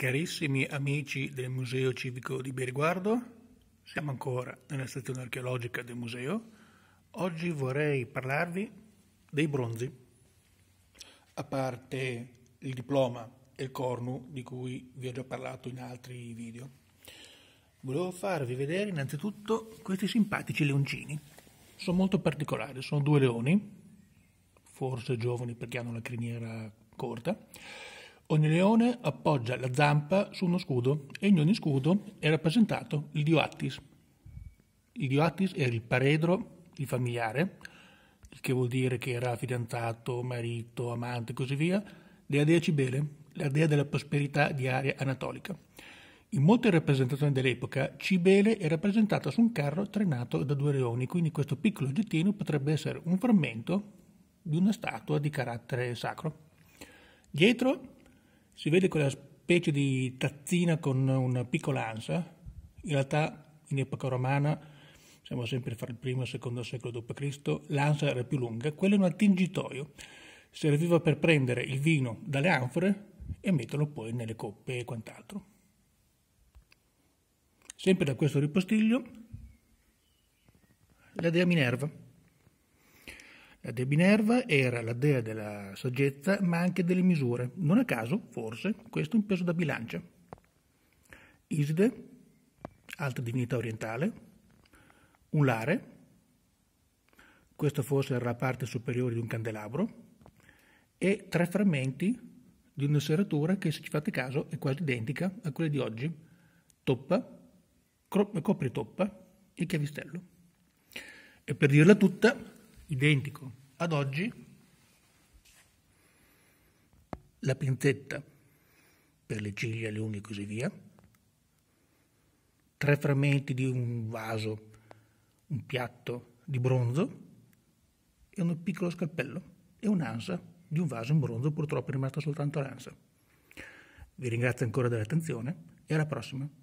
Carissimi amici del Museo Civico di Beriguardo, siamo ancora nella sezione archeologica del museo. Oggi vorrei parlarvi dei bronzi. A parte il diploma e il cornu di cui vi ho già parlato in altri video. Volevo farvi vedere innanzitutto questi simpatici leoncini. Sono molto particolari, sono due leoni, forse giovani perché hanno la criniera corta Ogni leone appoggia la zampa su uno scudo e in ogni scudo è rappresentato il dio Attis. Il dio Attis era il paredro, il familiare, il che vuol dire che era fidanzato, marito, amante e così via, della dea Cibele, la dea della prosperità di area anatolica. In molte rappresentazioni dell'epoca, Cibele è rappresentata su un carro trainato da due leoni, quindi questo piccolo oggettino potrebbe essere un frammento di una statua di carattere sacro. Dietro si vede quella specie di tazzina con una piccola ansa. In realtà in epoca romana, siamo sempre fra il primo e il secondo secolo d.C., l'ansa era più lunga. Quello è un attingitoio. Serviva per prendere il vino dalle anfore e metterlo poi nelle coppe e quant'altro. Sempre da questo ripostiglio, la dea Minerva la dea Minerva era la dea della saggezza, ma anche delle misure. Non a caso, forse, questo è un peso da bilancia. Iside, altra divinità orientale, un lare, questa forse era la parte superiore di un candelabro, e tre frammenti di una serratura che, se ci fate caso, è quasi identica a quella di oggi, toppa, copritoppa e chiavistello. E per dirla tutta, identico ad oggi la pinzetta per le ciglia, le unghie e così via, tre frammenti di un vaso, un piatto di bronzo e un piccolo scalpello e un'ansa di un vaso in bronzo, purtroppo è rimasta soltanto l'ansa. Vi ringrazio ancora dell'attenzione e alla prossima.